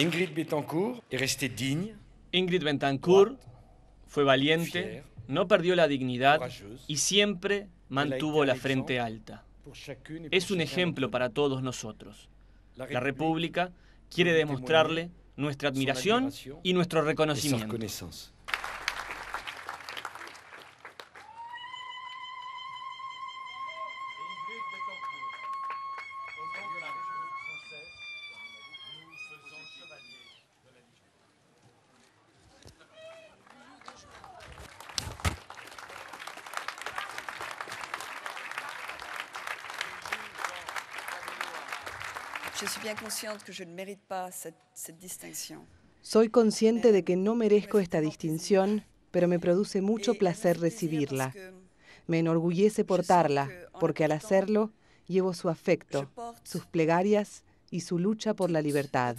Ingrid Betancourt fue valiente, no perdió la dignidad y siempre mantuvo la frente alta. Es un ejemplo para todos nosotros. La República quiere demostrarle nuestra admiración y nuestro reconocimiento. Soy consciente de que no merezco esta distinción, pero me produce mucho placer recibirla. Me enorgullece portarla, porque al hacerlo llevo su afecto, sus plegarias y su lucha por la libertad.